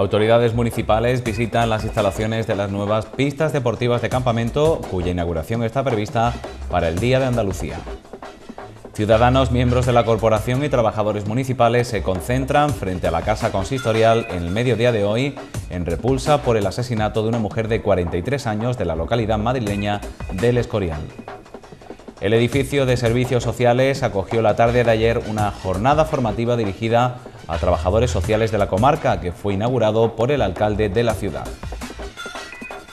Autoridades municipales visitan las instalaciones de las nuevas pistas deportivas de campamento, cuya inauguración está prevista para el Día de Andalucía. Ciudadanos, miembros de la corporación y trabajadores municipales se concentran frente a la Casa Consistorial en el mediodía de hoy en repulsa por el asesinato de una mujer de 43 años de la localidad madrileña del Escorial. El edificio de servicios sociales acogió la tarde de ayer una jornada formativa dirigida a trabajadores sociales de la comarca que fue inaugurado por el alcalde de la ciudad.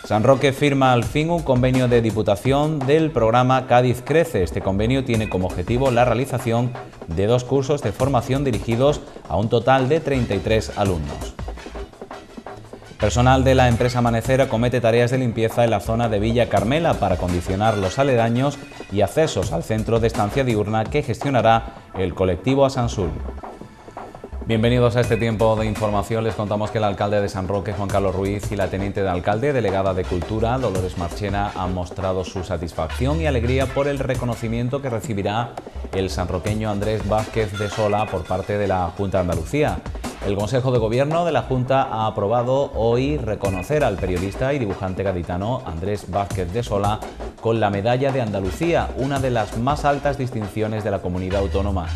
San Roque firma al fin un convenio de diputación del programa Cádiz Crece. Este convenio tiene como objetivo la realización de dos cursos de formación dirigidos a un total de 33 alumnos. Personal de la empresa Amanecera... ...comete tareas de limpieza en la zona de Villa Carmela para condicionar los aledaños y accesos al centro de estancia diurna que gestionará el colectivo Asansul. Bienvenidos a este tiempo de información. Les contamos que el alcalde de San Roque, Juan Carlos Ruiz, y la teniente de alcalde, delegada de Cultura, Dolores Marchena, han mostrado su satisfacción y alegría por el reconocimiento que recibirá el sanroqueño Andrés Vázquez de Sola por parte de la Junta de Andalucía. El Consejo de Gobierno de la Junta ha aprobado hoy reconocer al periodista y dibujante gaditano Andrés Vázquez de Sola con la Medalla de Andalucía, una de las más altas distinciones de la comunidad autónoma.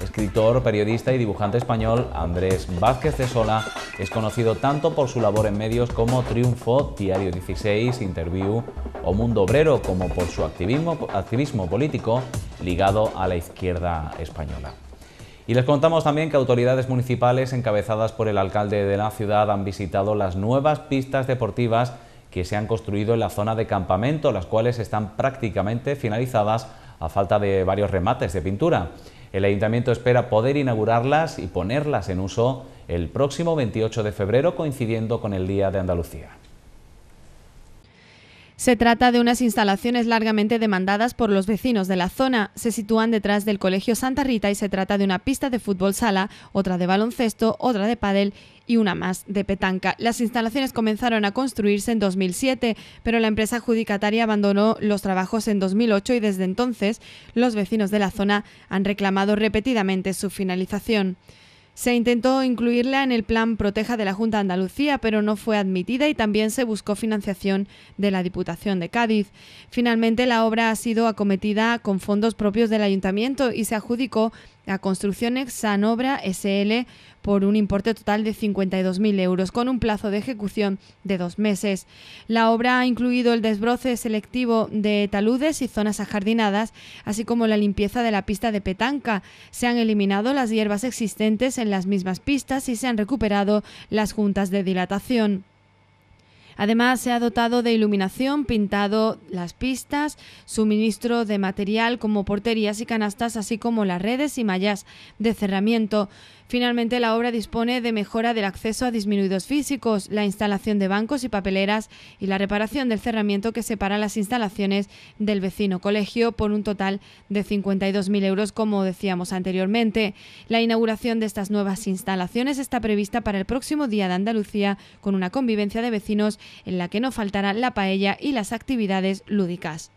Escritor, periodista y dibujante español, Andrés Vázquez de Sola es conocido tanto por su labor en medios como Triunfo, Diario 16, Interview o Mundo Obrero, como por su activismo, activismo político ligado a la izquierda española. Y les contamos también que autoridades municipales encabezadas por el alcalde de la ciudad han visitado las nuevas pistas deportivas que se han construido en la zona de campamento, las cuales están prácticamente finalizadas a falta de varios remates de pintura. El ayuntamiento espera poder inaugurarlas y ponerlas en uso el próximo 28 de febrero coincidiendo con el Día de Andalucía. Se trata de unas instalaciones largamente demandadas por los vecinos de la zona. Se sitúan detrás del Colegio Santa Rita y se trata de una pista de fútbol sala, otra de baloncesto, otra de pádel y una más de petanca. Las instalaciones comenzaron a construirse en 2007, pero la empresa adjudicataria abandonó los trabajos en 2008 y desde entonces los vecinos de la zona han reclamado repetidamente su finalización. Se intentó incluirla en el plan Proteja de la Junta de Andalucía, pero no fue admitida y también se buscó financiación de la Diputación de Cádiz. Finalmente, la obra ha sido acometida con fondos propios del Ayuntamiento y se adjudicó a Construcciones Sanobra SL por un importe total de 52.000 euros, con un plazo de ejecución de dos meses. La obra ha incluido el desbroce selectivo de taludes y zonas ajardinadas, así como la limpieza de la pista de petanca. Se han eliminado las hierbas existentes en las mismas pistas y se han recuperado las juntas de dilatación. Además, se ha dotado de iluminación, pintado las pistas, suministro de material como porterías y canastas, así como las redes y mallas de cerramiento. Finalmente, la obra dispone de mejora del acceso a disminuidos físicos, la instalación de bancos y papeleras y la reparación del cerramiento que separa las instalaciones del vecino colegio por un total de 52.000 euros, como decíamos anteriormente. La inauguración de estas nuevas instalaciones está prevista para el próximo Día de Andalucía con una convivencia de vecinos en la que no faltará la paella y las actividades lúdicas.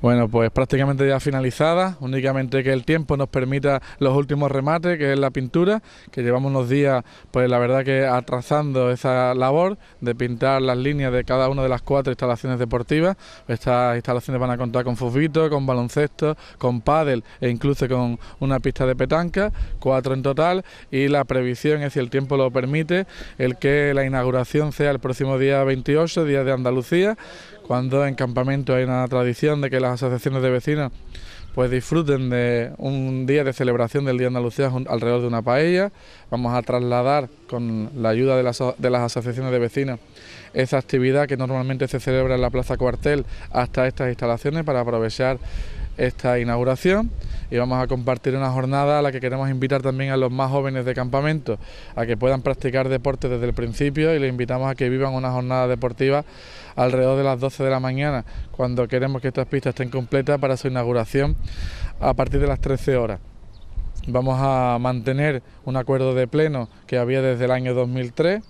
Bueno, pues prácticamente ya finalizada, únicamente que el tiempo nos permita los últimos remates, que es la pintura, que llevamos unos días, pues la verdad que atrasando esa labor de pintar las líneas de cada una de las cuatro instalaciones deportivas. Estas instalaciones van a contar con fusbito, con baloncesto, con pádel e incluso con una pista de petanca, cuatro en total, y la previsión es, si el tiempo lo permite, el que la inauguración sea el próximo día 28, Día de Andalucía, cuando en campamento hay una tradición de que las asociaciones de vecinos pues disfruten de un día de celebración del Día de Andalucía alrededor de una paella. Vamos a trasladar con la ayuda de las, de las asociaciones de vecinos esa actividad que normalmente se celebra en la Plaza Cuartel hasta estas instalaciones para aprovechar esta inauguración y vamos a compartir una jornada a la que queremos invitar también a los más jóvenes de campamento a que puedan practicar deporte desde el principio y les invitamos a que vivan una jornada deportiva alrededor de las 12 de la mañana, cuando queremos que estas pistas estén completas para su inauguración a partir de las 13 horas. Vamos a mantener un acuerdo de pleno que había desde el año 2003.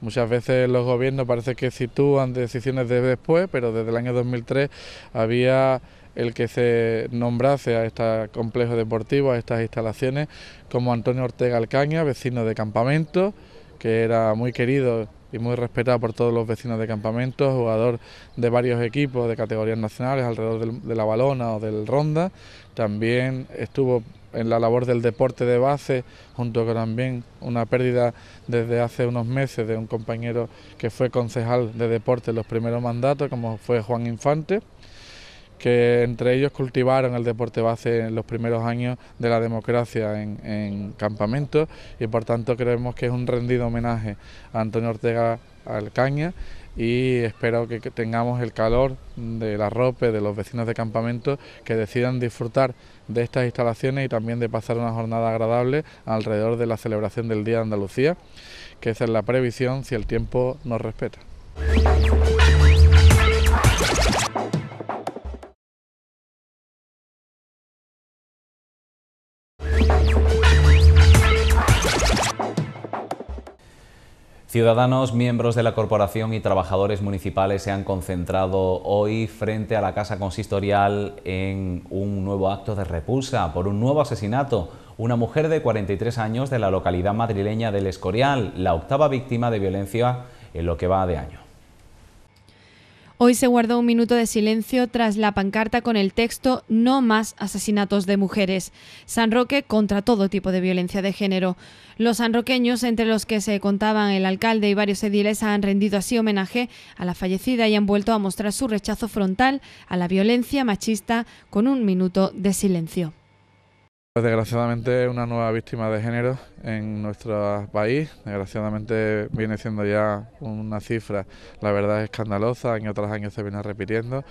Muchas veces los gobiernos parece que sitúan decisiones de después, pero desde el año 2003 había el que se nombrase a este complejo deportivo, a estas instalaciones, como Antonio Ortega Alcaña, vecino de campamento, que era muy querido y muy respetado por todos los vecinos de campamento, jugador de varios equipos de categorías nacionales alrededor de la Balona o del Ronda. También estuvo en la labor del deporte de base, junto con también una pérdida desde hace unos meses de un compañero que fue concejal de deporte en los primeros mandatos, como fue Juan Infante que entre ellos cultivaron el deporte base en los primeros años de la democracia en, campamentos y por tanto creemos que es un rendido homenaje a Antonio Ortega Alcaña y espero que, tengamos el calor ...de la ropa de los vecinos de campamento que decidan disfrutar de estas instalaciones y también de pasar una jornada agradable alrededor de la celebración del Día de Andalucía, que es la previsión si el tiempo nos respeta. Ciudadanos, miembros de la corporación y trabajadores municipales se han concentrado hoy frente a la Casa Consistorial en un nuevo acto de repulsa por un nuevo asesinato. Una mujer de 43 años de la localidad madrileña del Escorial, la octava víctima de violencia en lo que va de año. Hoy se guardó un minuto de silencio tras la pancarta con el texto No más asesinatos de mujeres. San Roque contra todo tipo de violencia de género. Los sanroqueños, entre los que se contaban el alcalde y varios ediles, han rendido así homenaje a la fallecida y han vuelto a mostrar su rechazo frontal a la violencia machista con un minuto de silencio. Pues desgraciadamente una nueva víctima de género en nuestro país, desgraciadamente viene siendo ya una cifra, la verdad escandalosa, año tras año se viene repitiendo.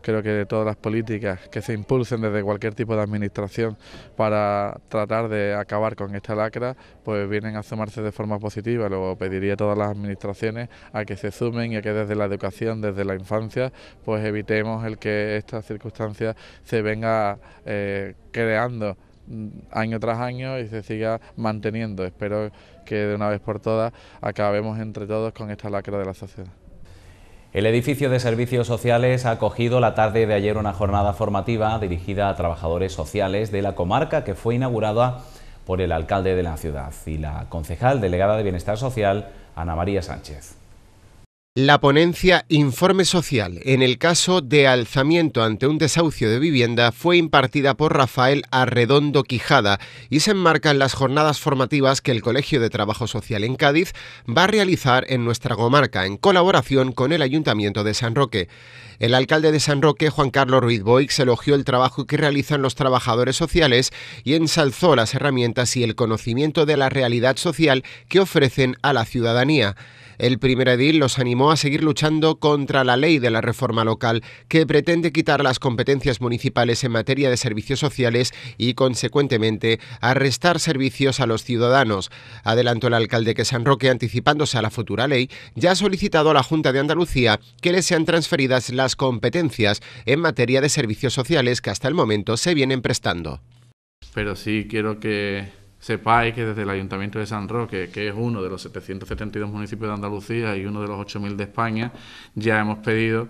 Creo que todas las políticas que se impulsen desde cualquier tipo de administración para tratar de acabar con esta lacra, pues vienen a sumarse de forma positiva. Luego pediría a todas las administraciones a que se sumen y a que desde la educación, desde la infancia, pues evitemos el que esta circunstancia se venga eh, creando Mm, año tras año y se siga manteniendo. Espero que de una vez por todas acabemos entre todos con esta lacra de la sociedad. El edificio de servicios sociales ha acogido la tarde de ayer una jornada formativa dirigida a trabajadores sociales de la comarca que fue inaugurada por el alcalde de la ciudad y la concejal delegada de Bienestar Social, Ana María Sánchez. La ponencia Informe Social en el caso de alzamiento ante un desahucio de vivienda fue impartida por Rafael Arredondo Quijada y se enmarca en las jornadas formativas que el Colegio de Trabajo Social en Cádiz va a realizar en nuestra comarca en colaboración con el Ayuntamiento de San Roque. El alcalde de San Roque, Juan Carlos Ruiz Boix, elogió el trabajo que realizan los trabajadores sociales y ensalzó las herramientas y el conocimiento de la realidad social que ofrecen a la ciudadanía. El primer edil los animó a seguir luchando contra la ley de la reforma local, que pretende quitar las competencias municipales en materia de servicios sociales y, consecuentemente, arrestar servicios a los ciudadanos. Adelantó el alcalde que San Roque, anticipándose a la futura ley, ya ha solicitado a la Junta de Andalucía que le sean transferidas las competencias en materia de servicios sociales que hasta el momento se vienen prestando. Pero sí quiero que sepáis que desde el Ayuntamiento de San Roque, que es uno de los 772 municipios de Andalucía y uno de los 8.000 de España, ya hemos pedido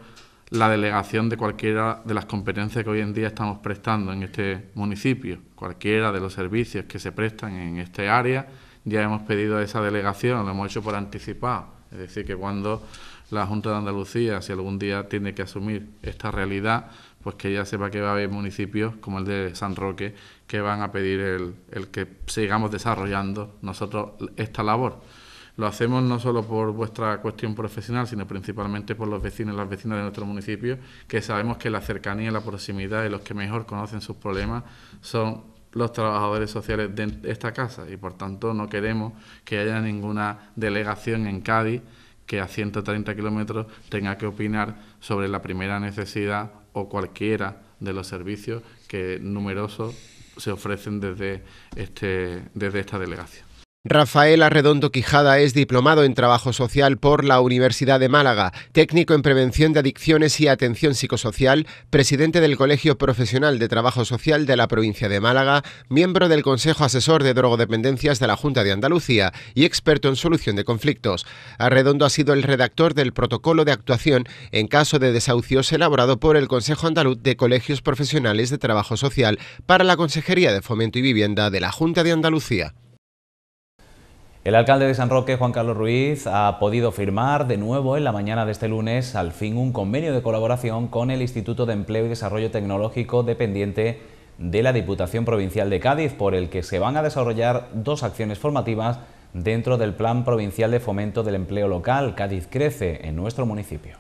la delegación de cualquiera de las competencias que hoy en día estamos prestando en este municipio, cualquiera de los servicios que se prestan en este área, ya hemos pedido esa delegación, lo hemos hecho por anticipado, es decir, que cuando la Junta de Andalucía, si algún día tiene que asumir esta realidad, pues que ya sepa que va a haber municipios como el de San Roque que van a pedir el, que sigamos desarrollando nosotros esta labor. Lo hacemos no solo por vuestra cuestión profesional, sino principalmente por los vecinos y las vecinas de nuestro municipio, que sabemos que la cercanía, y la proximidad de los que mejor conocen sus problemas son los trabajadores sociales de esta casa y por tanto no queremos que haya ninguna delegación en Cádiz que a 130 kilómetros tenga que opinar sobre la primera necesidad o cualquiera de los servicios que numerosos se ofrecen desde, este, desde esta delegación. Rafael Arredondo Quijada es diplomado en trabajo social por la Universidad de Málaga, técnico en prevención de adicciones y atención psicosocial, presidente del Colegio Profesional de Trabajo Social de la provincia de Málaga, miembro del Consejo Asesor de Drogodependencias de la Junta de Andalucía y experto en solución de conflictos. Arredondo ha sido el redactor del protocolo de actuación en caso de desahucios elaborado por el Consejo Andaluz de Colegios Profesionales de Trabajo Social para la Consejería de Fomento y Vivienda de la Junta de Andalucía. El alcalde de San Roque, Juan Carlos Ruiz, ha podido firmar de nuevo en la mañana de este lunes al fin un convenio de colaboración con el Instituto de Empleo y Desarrollo Tecnológico dependiente de la Diputación Provincial de Cádiz, por el que se van a desarrollar dos acciones formativas dentro del Plan Provincial de Fomento del Empleo Local Cádiz Crece en nuestro municipio.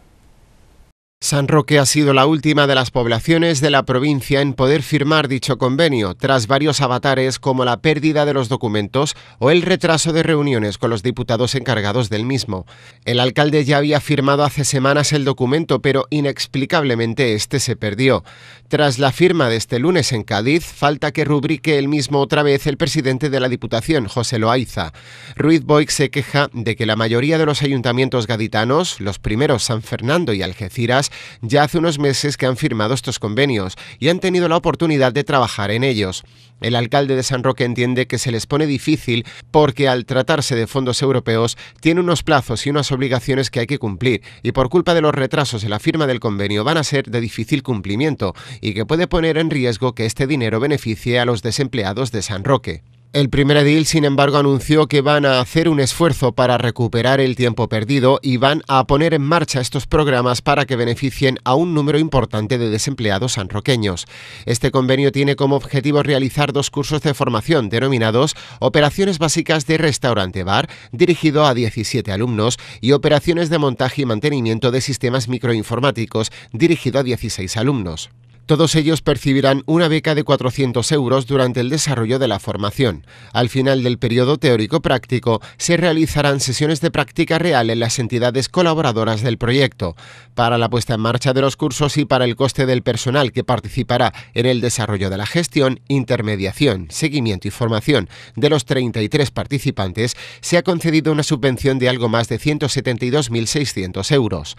San Roque ha sido la última de las poblaciones de la provincia en poder firmar dicho convenio, tras varios avatares como la pérdida de los documentos o el retraso de reuniones con los diputados encargados del mismo. El alcalde ya había firmado hace semanas el documento, pero inexplicablemente este se perdió. Tras la firma de este lunes en Cádiz, falta que rubrique el mismo otra vez el presidente de la Diputación, José Loaiza. Ruiz Boix se queja de que la mayoría de los ayuntamientos gaditanos, los primeros San Fernando y Algeciras, ya hace unos meses que han firmado estos convenios y han tenido la oportunidad de trabajar en ellos. El alcalde de San Roque entiende que se les pone difícil porque al tratarse de fondos europeos tiene unos plazos y unas obligaciones que hay que cumplir y por culpa de los retrasos en la firma del convenio van a ser de difícil cumplimiento y que puede poner en riesgo que este dinero beneficie a los desempleados de San Roque. El primer edil, sin embargo, anunció que van a hacer un esfuerzo para recuperar el tiempo perdido y van a poner en marcha estos programas para que beneficien a un número importante de desempleados sanroqueños. Este convenio tiene como objetivo realizar dos cursos de formación denominados Operaciones Básicas de Restaurante Bar, dirigido a 17 alumnos, y Operaciones de Montaje y Mantenimiento de Sistemas Microinformáticos, dirigido a 16 alumnos. Todos ellos percibirán una beca de 400 euros durante el desarrollo de la formación. Al final del periodo teórico-práctico se realizarán sesiones de práctica real en las entidades colaboradoras del proyecto. Para la puesta en marcha de los cursos y para el coste del personal que participará en el desarrollo de la gestión, intermediación, seguimiento y formación de los 33 participantes, se ha concedido una subvención de algo más de 172.600 euros.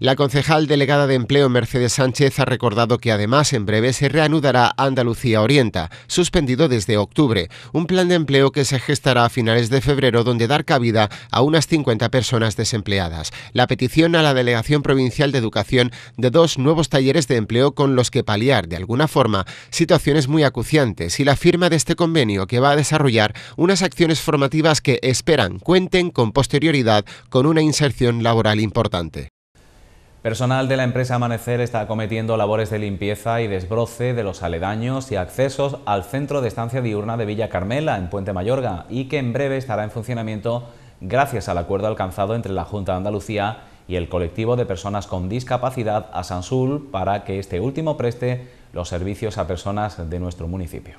La concejal delegada de empleo Mercedes Sánchez ha recordado que Además, en breve se reanudará Andalucía Orienta, suspendido desde octubre, un plan de empleo que se gestará a finales de febrero donde dar cabida a unas 50 personas desempleadas. La petición a la Delegación Provincial de Educación de dos nuevos talleres de empleo con los que paliar, de alguna forma, situaciones muy acuciantes y la firma de este convenio que va a desarrollar unas acciones formativas que esperan cuenten con posterioridad con una inserción laboral importante. Personal de la empresa Amanecer está acometiendo labores de limpieza y desbroce de los aledaños y accesos al centro de estancia diurna de Villa Carmela, en Puente Mayorga, y que en breve estará en funcionamiento gracias al acuerdo alcanzado entre la Junta de Andalucía y el colectivo de personas con discapacidad a Sansul para que este último preste los servicios a personas de nuestro municipio.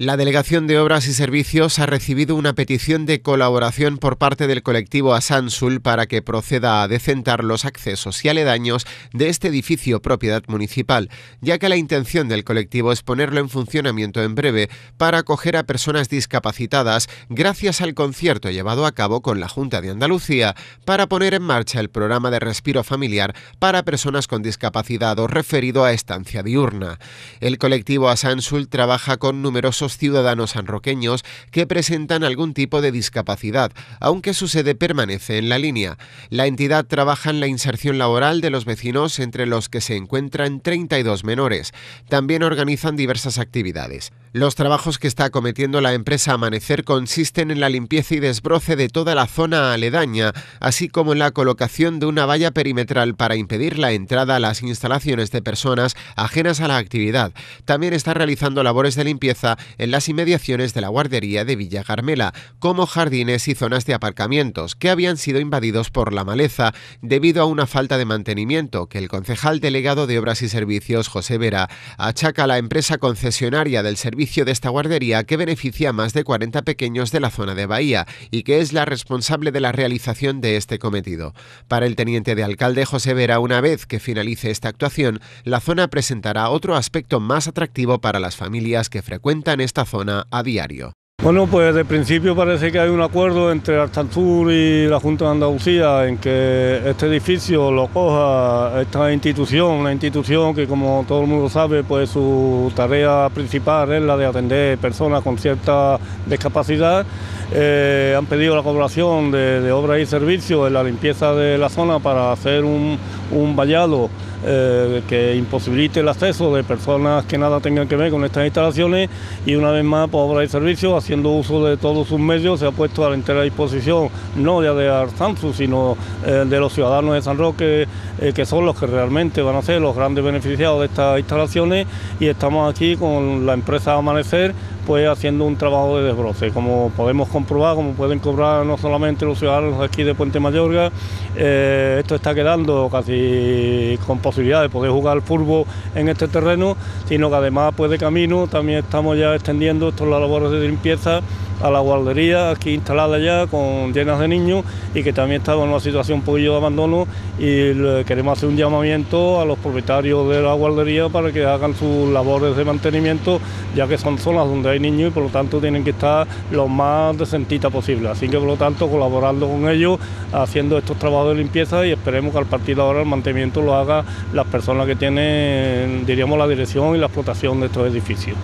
La Delegación de Obras y Servicios ha recibido una petición de colaboración por parte del colectivo Asansul para que proceda a decentar los accesos y aledaños de este edificio propiedad municipal, ya que la intención del colectivo es ponerlo en funcionamiento en breve para acoger a personas discapacitadas gracias al concierto llevado a cabo con la Junta de Andalucía para poner en marcha el programa de respiro familiar para personas con discapacidad o referido a estancia diurna. El colectivo Asansul trabaja con numerosos ciudadanos sanroqueños que presentan algún tipo de discapacidad, aunque su sede permanece en la línea. La entidad trabaja en la inserción laboral de los vecinos entre los que se encuentran 32 menores. También organizan diversas actividades. Los trabajos que está acometiendo la empresa Amanecer consisten en la limpieza y desbroce de toda la zona aledaña, así como en la colocación de una valla perimetral para impedir la entrada a las instalaciones de personas ajenas a la actividad. También está realizando labores de limpieza en las inmediaciones de la guardería de Villa Carmela, como jardines y zonas de aparcamientos que habían sido invadidos por la maleza debido a una falta de mantenimiento que el concejal delegado de Obras y Servicios, José Vera, achaca a la empresa concesionaria del servicio de esta guardería que beneficia a más de 40 pequeños de la zona de Bahía y que es la responsable de la realización de este cometido. Para el teniente de alcalde José Vera, una vez que finalice esta actuación, la zona presentará otro aspecto más atractivo para las familias que frecuentan esta zona a diario. Bueno, pues de principio parece que hay un acuerdo entre Artanzur y la Junta de Andalucía en que este edificio lo coja esta institución, una institución que como todo el mundo sabe, pues su tarea principal es la de atender personas con cierta discapacidad. Eh, han pedido la colaboración de, obras y servicios en la limpieza de la zona para hacer un, un vallado eh, que imposibilite el acceso de personas que nada tengan que ver con estas instalaciones y una vez más por obra y servicio, haciendo uso de todos sus medios, se ha puesto a la entera disposición no ya de Arsanzu, sino eh, de los ciudadanos de San Roque, eh, que son los que realmente van a ser los grandes beneficiados de estas instalaciones y estamos aquí con la empresa Amanecer pues haciendo un trabajo de desbroce. Como podemos comprobar, como pueden cobrar no solamente los ciudadanos aquí de Puente Mayorga, esto está quedando casi posibilidad de poder jugar fútbol en este terreno, sino que además pues de camino también estamos ya extendiendo las labores de limpieza a la guardería aquí instalada ya con llenas de niños y que también estaba en una situación un poquillo de abandono y queremos hacer un llamamiento a los propietarios de la guardería para que hagan sus labores de mantenimiento ya que son zonas donde hay niños y por lo tanto tienen que estar lo más decentita posible. Así que por lo tanto colaborando con ellos, haciendo estos trabajos de limpieza y esperemos que al partir de ahora el mantenimiento lo haga las personas que tienen, diríamos, la dirección y la explotación de estos edificios.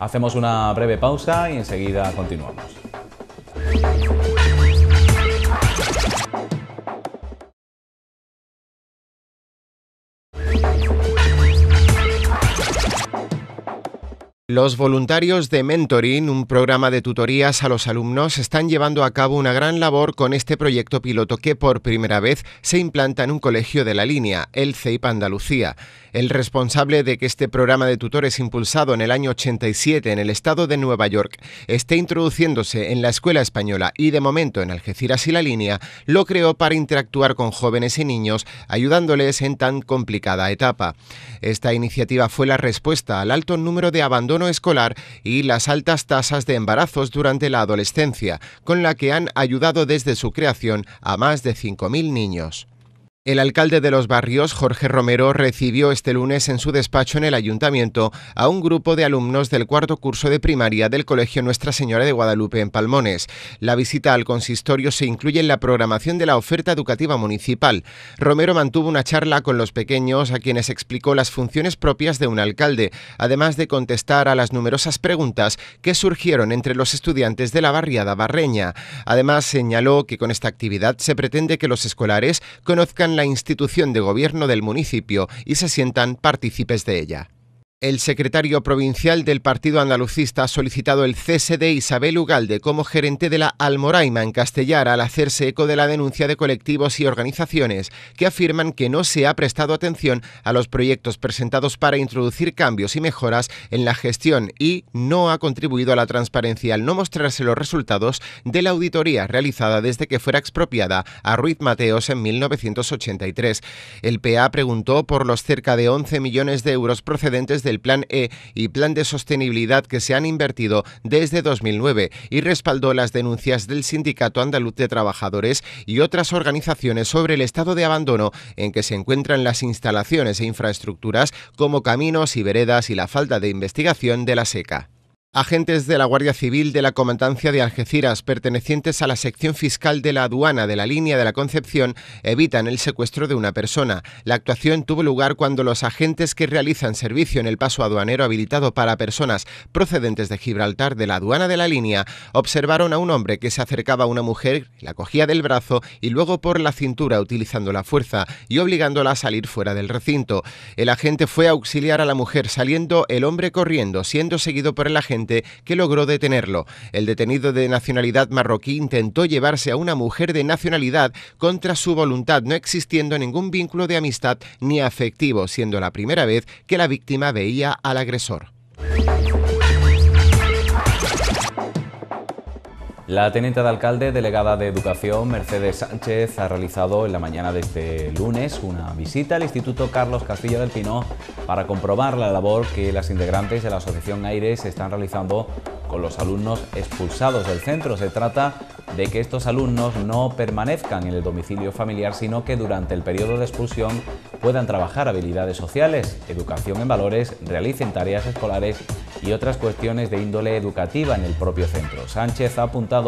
Hacemos una breve pausa y enseguida continuamos. Los voluntarios de Mentoring, un programa de tutorías a los alumnos, están llevando a cabo una gran labor con este proyecto piloto que por primera vez se implanta en un colegio de la línea, el CEIP Andalucía. El responsable de que este programa de tutores impulsado en el año 87 en el estado de Nueva York esté introduciéndose en la escuela española y de momento en Algeciras y la línea, lo creó para interactuar con jóvenes y niños, ayudándoles en tan complicada etapa. Esta iniciativa fue la respuesta al alto número de abandonos escolar y las altas tasas de embarazos durante la adolescencia, con la que han ayudado desde su creación a más de 5.000 niños. El alcalde de Los Barrios, Jorge Romero, recibió este lunes en su despacho en el ayuntamiento a un grupo de alumnos del cuarto curso de primaria del Colegio Nuestra Señora de Guadalupe en Palmones. La visita al consistorio se incluye en la programación de la oferta educativa municipal. Romero mantuvo una charla con los pequeños a quienes explicó las funciones propias de un alcalde, además de contestar a las numerosas preguntas que surgieron entre los estudiantes de la barriada barreña. Además, señaló que con esta actividad se pretende que los escolares conozcan institución de gobierno del municipio y se sientan partícipes de ella. El secretario provincial del Partido Andalucista ha solicitado el cese de Isabel Ugalde como gerente de la Almoraima en Castellar al hacerse eco de la denuncia de colectivos y organizaciones que afirman que no se ha prestado atención a los proyectos presentados para introducir cambios y mejoras en la gestión y no ha contribuido a la transparencia al no mostrarse los resultados de la auditoría realizada desde que fuera expropiada a Ruiz Mateos en 1983. El PA preguntó por los cerca de 11 millones de euros procedentes de el Plan E y Plan de Sostenibilidad que se han invertido desde 2009 y respaldó las denuncias del Sindicato Andaluz de Trabajadores y otras organizaciones sobre el estado de abandono en que se encuentran las instalaciones e infraestructuras como caminos y veredas y la falta de investigación de la seca. Agentes de la Guardia Civil de la Comandancia de Algeciras, pertenecientes a la sección fiscal de la aduana de la línea de la Concepción, evitan el secuestro de una persona. La actuación tuvo lugar cuando los agentes que realizan servicio en el paso aduanero habilitado para personas procedentes de Gibraltar de la aduana de la línea observaron a un hombre que se acercaba a una mujer, la cogía del brazo y luego por la cintura utilizando la fuerza y obligándola a salir fuera del recinto. El agente fue a auxiliar a la mujer saliendo el hombre corriendo, siendo seguido por el agente que logró detenerlo. El detenido de nacionalidad marroquí intentó llevarse a una mujer de nacionalidad contra su voluntad, no existiendo ningún vínculo de amistad ni afectivo, siendo la primera vez que la víctima veía al agresor. La teniente de alcalde, delegada de Educación, Mercedes Sánchez, ha realizado en la mañana de este lunes una visita al Instituto Carlos Castillo del Pino para comprobar la labor que las integrantes de la Asociación Aires están realizando con los alumnos expulsados del centro. Se trata de que estos alumnos no permanezcan en el domicilio familiar, sino que durante el periodo de expulsión puedan trabajar habilidades sociales, educación en valores, realicen tareas escolares y otras cuestiones de índole educativa en el propio centro. Sánchez ha apuntado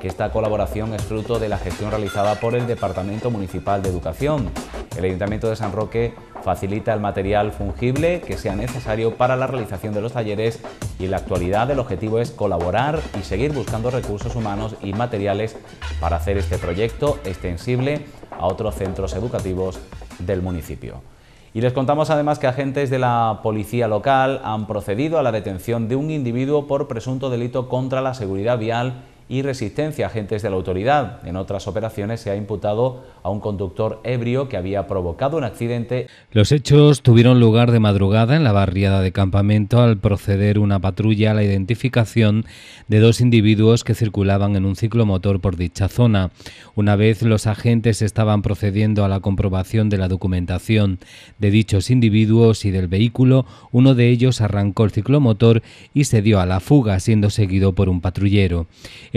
que esta colaboración es fruto de la gestión realizada por el Departamento Municipal de Educación. El Ayuntamiento de San Roque facilita el material fungible que sea necesario para la realización de los talleres y en la actualidad el objetivo es colaborar y seguir buscando recursos humanos y materiales para hacer este proyecto extensible a otros centros educativos del municipio. Y les contamos además que agentes de la policía local han procedido a la detención de un individuo por presunto delito contra la seguridad vial y resistencia a agentes de la autoridad. En otras operaciones se ha imputado a un conductor ebrio que había provocado un accidente. Los hechos tuvieron lugar de madrugada en la barriada de campamento al proceder una patrulla a la identificación de dos individuos que circulaban en un ciclomotor por dicha zona. Una vez los agentes estaban procediendo a la comprobación de la documentación de dichos individuos y del vehículo, uno de ellos arrancó el ciclomotor y se dio a la fuga siendo seguido por un patrullero.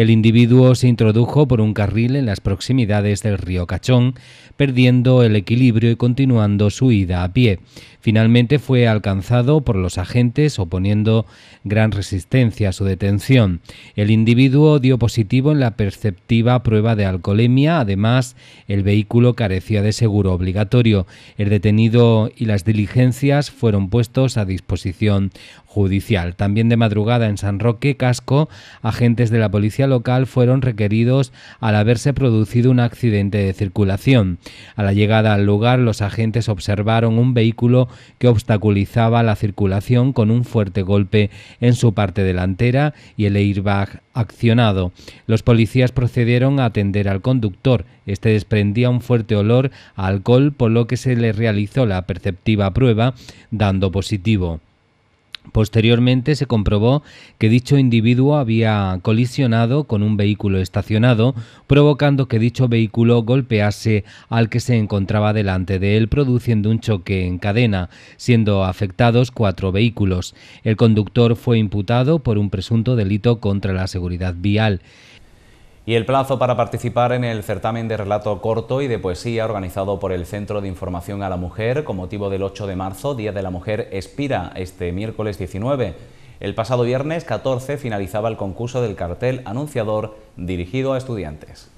El individuo se introdujo por un carril en las proximidades del río Cachón, perdiendo el equilibrio y continuando su ida a pie. Finalmente fue alcanzado por los agentes oponiendo gran resistencia a su detención. El individuo dio positivo en la perceptiva prueba de alcoholemia, además el vehículo carecía de seguro obligatorio. El detenido y las diligencias fueron puestos a disposición judicial. También de madrugada en San Roque, Casco, agentes de la policía local fueron requeridos al haberse producido un accidente de circulación. A la llegada al lugar, los agentes observaron un vehículo que obstaculizaba la circulación con un fuerte golpe en su parte delantera y el airbag accionado. Los policías procedieron a atender al conductor. Este desprendía un fuerte olor a alcohol, por lo que se le realizó la perceptiva prueba, dando positivo. Posteriormente se comprobó que dicho individuo había colisionado con un vehículo estacionado, provocando que dicho vehículo golpease al que se encontraba delante de él, produciendo un choque en cadena, siendo afectados cuatro vehículos. El conductor fue imputado por un presunto delito contra la seguridad vial y el plazo para participar en el certamen de relato corto y de poesía organizado por el Centro de Información a la Mujer con motivo del 8 de marzo, Día de la Mujer, expira este miércoles 19. El pasado viernes 14 finalizaba el concurso del cartel anunciador dirigido a estudiantes.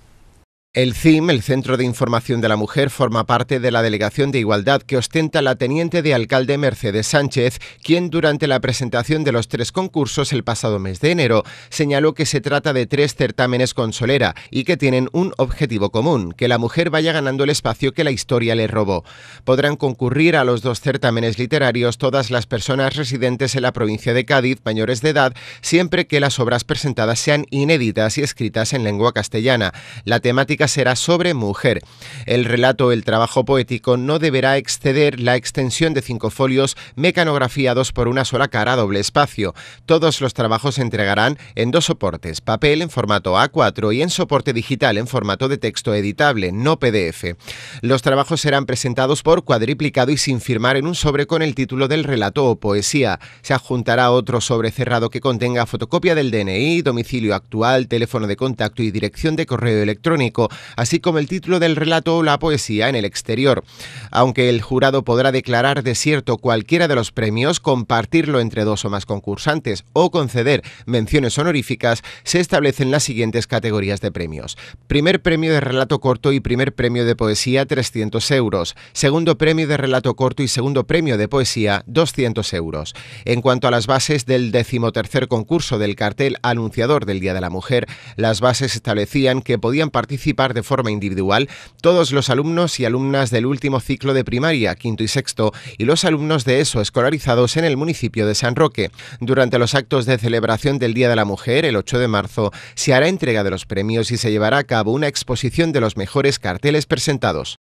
El CIM, el Centro de Información de la Mujer, forma parte de la Delegación de Igualdad que ostenta la teniente de alcalde Mercedes Sánchez, quien durante la presentación de los tres concursos el pasado mes de enero señaló que se trata de tres certámenes con solera y que tienen un objetivo común, que la mujer vaya ganando el espacio que la historia le robó. Podrán concurrir a los dos certámenes literarios todas las personas residentes en la provincia de Cádiz, mayores de edad, siempre que las obras presentadas sean inéditas y escritas en lengua castellana. La temática será sobre mujer. El relato El trabajo poético no deberá exceder la extensión de cinco folios mecanografiados por una sola cara doble espacio. Todos los trabajos se entregarán en dos soportes, papel en formato A4 y en soporte digital en formato de texto editable, no PDF. Los trabajos serán presentados por cuadriplicado y sin firmar en un sobre con el título del relato o poesía. Se adjuntará otro sobre cerrado que contenga fotocopia del DNI, domicilio actual, teléfono de contacto y dirección de correo electrónico así como el título del relato o la poesía en el exterior. Aunque el jurado podrá declarar desierto cualquiera de los premios, compartirlo entre dos o más concursantes o conceder menciones honoríficas, se establecen las siguientes categorías de premios. Primer premio de relato corto y primer premio de poesía 300 euros. Segundo premio de relato corto y segundo premio de poesía 200 euros. En cuanto a las bases del decimotercer concurso del cartel anunciador del Día de la Mujer, las bases establecían que podían participar de forma individual todos los alumnos y alumnas del último ciclo de primaria, quinto y sexto, y los alumnos de ESO escolarizados en el municipio de San Roque. Durante los actos de celebración del Día de la Mujer, el 8 de marzo, se hará entrega de los premios y se llevará a cabo una exposición de los mejores carteles presentados.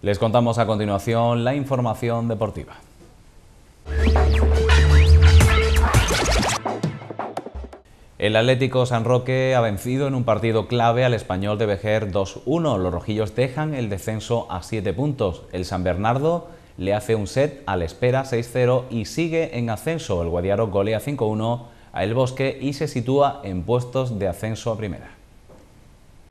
Les contamos a continuación la información deportiva. El Atlético San Roque ha vencido en un partido clave al español de Bejer 2-1. Los rojillos dejan el descenso a 7 puntos. El San Bernardo le hace un set a la espera 6-0 y sigue en ascenso. El Guadiaro golea 5-1 a El Bosque y se sitúa en puestos de ascenso a primera.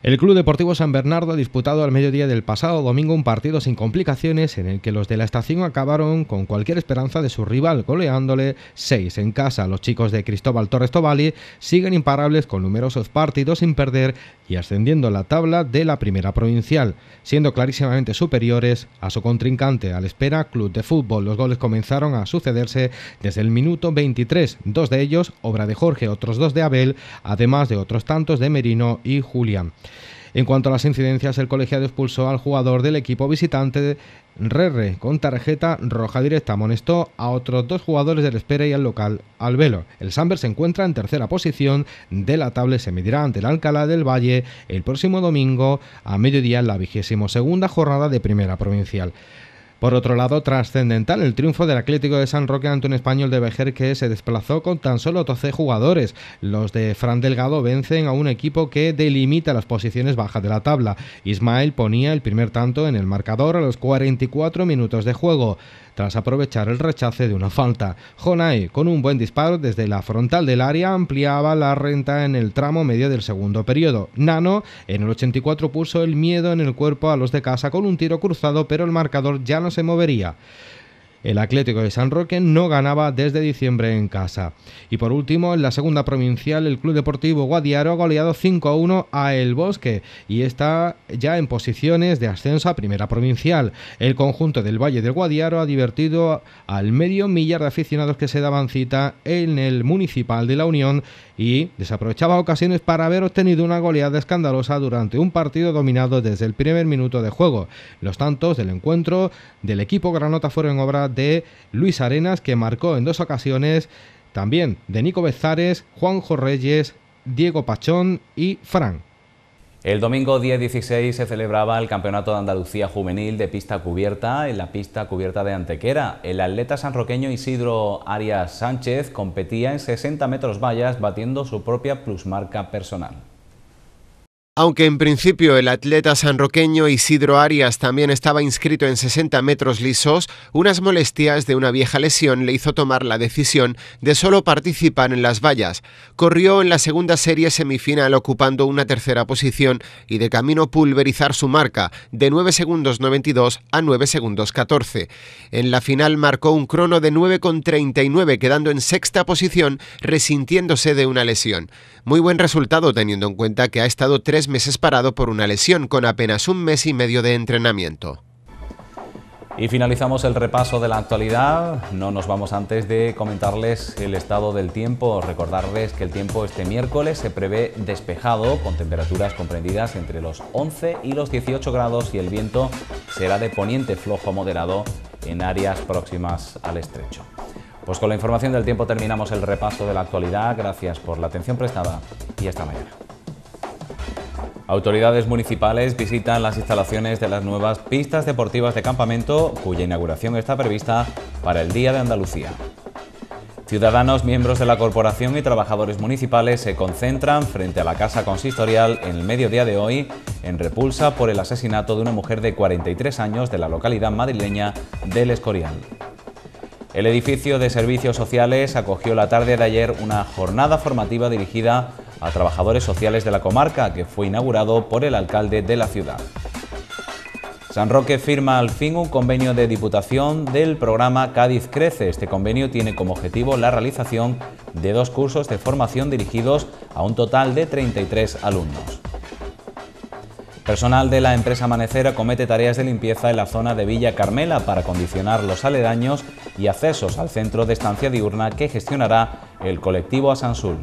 El Club Deportivo San Bernardo ha disputado al mediodía del pasado domingo un partido sin complicaciones en el que los de la estación acabaron con cualquier esperanza de su rival, goleándole 6 en casa. Los chicos de Cristóbal Torres Tobali siguen imparables con numerosos partidos sin perder y ascendiendo la tabla de la primera provincial, siendo clarísimamente superiores a su contrincante al espera Club de Fútbol. Los goles comenzaron a sucederse desde el minuto 23, dos de ellos obra de Jorge, otros dos de Abel, además de otros tantos de Merino y Julián. En cuanto a las incidencias, el colegiado expulsó al jugador del equipo visitante Rerre con tarjeta roja directa. Amonestó a otros dos jugadores del Espera y al local Albelo. El Samber se encuentra en tercera posición de la tabla y se medirá ante el Alcalá del Valle el próximo domingo a mediodía en la vigésimo segunda jornada de Primera Provincial. Por otro lado, trascendental el triunfo del Atlético de San Roque ante un español de Bejer que se desplazó con tan solo 12 jugadores. Los de Fran Delgado vencen a un equipo que delimita las posiciones bajas de la tabla. Ismael ponía el primer tanto en el marcador a los 44 minutos de juego tras aprovechar el rechace de una falta. Jonai, con un buen disparo desde la frontal del área, ampliaba la renta en el tramo medio del segundo periodo. Nano, en el 84, puso el miedo en el cuerpo a los de casa con un tiro cruzado, pero el marcador ya no se movería. El Atlético de San Roque no ganaba desde diciembre en casa. Y por último, en la segunda provincial, el Club Deportivo Guadiaro ha goleado 5-1 a El Bosque y está ya en posiciones de ascenso a primera provincial. El conjunto del Valle del Guadiaro ha divertido al medio millar de aficionados que se daban cita en el municipal de La Unión y desaprovechaba ocasiones para haber obtenido una goleada escandalosa durante un partido dominado desde el primer minuto de juego. Los tantos del encuentro del equipo Granota fueron obra de Luis Arenas, que marcó en dos ocasiones, también de Nico Bezares, Juanjo Reyes, Diego Pachón y Fran. El domingo 10-16 se celebraba el Campeonato de Andalucía Juvenil de pista cubierta en la pista cubierta de Antequera. El atleta sanroqueño Isidro Arias Sánchez competía en 60 metros vallas batiendo su propia plusmarca personal. Aunque en principio el atleta sanroqueño Isidro Arias también estaba inscrito en 60 metros lisos, unas molestias de una vieja lesión le hizo tomar la decisión de solo participar en las vallas. Corrió en la segunda serie semifinal ocupando una tercera posición y de camino pulverizar su marca de 9 segundos 92 a 9 segundos 14. En la final marcó un crono de con 9,39 quedando en sexta posición resintiéndose de una lesión. Muy buen resultado teniendo en cuenta que ha estado tres meses parado por una lesión, con apenas un mes y medio de entrenamiento. Y finalizamos el repaso de la actualidad. No nos vamos antes de comentarles el estado del tiempo. Recordarles que el tiempo este miércoles se prevé despejado, con temperaturas comprendidas entre los 11 y los 18 grados y el viento será de poniente flojo moderado en áreas próximas al estrecho. Pues con la información del tiempo terminamos el repaso de la actualidad. Gracias por la atención prestada y hasta mañana. Autoridades municipales visitan las instalaciones de las nuevas pistas deportivas de campamento, cuya inauguración está prevista para el Día de Andalucía. Ciudadanos, miembros de la corporación y trabajadores municipales se concentran frente a la Casa Consistorial en el mediodía de hoy en repulsa por el asesinato de una mujer de 43 años de la localidad madrileña del Escorial. El edificio de servicios sociales acogió la tarde de ayer una jornada formativa dirigida a trabajadores sociales de la comarca que fue inaugurado por el alcalde de la ciudad. San Roque firma al fin un convenio de diputación del programa Cádiz Crece. Este convenio tiene como objetivo la realización de dos cursos de formación dirigidos a un total de 33 alumnos. Personal de la empresa Amanecera comete tareas de limpieza en la zona de Villa Carmela para condicionar los aledaños y accesos al centro de estancia diurna que gestionará el colectivo Asansul.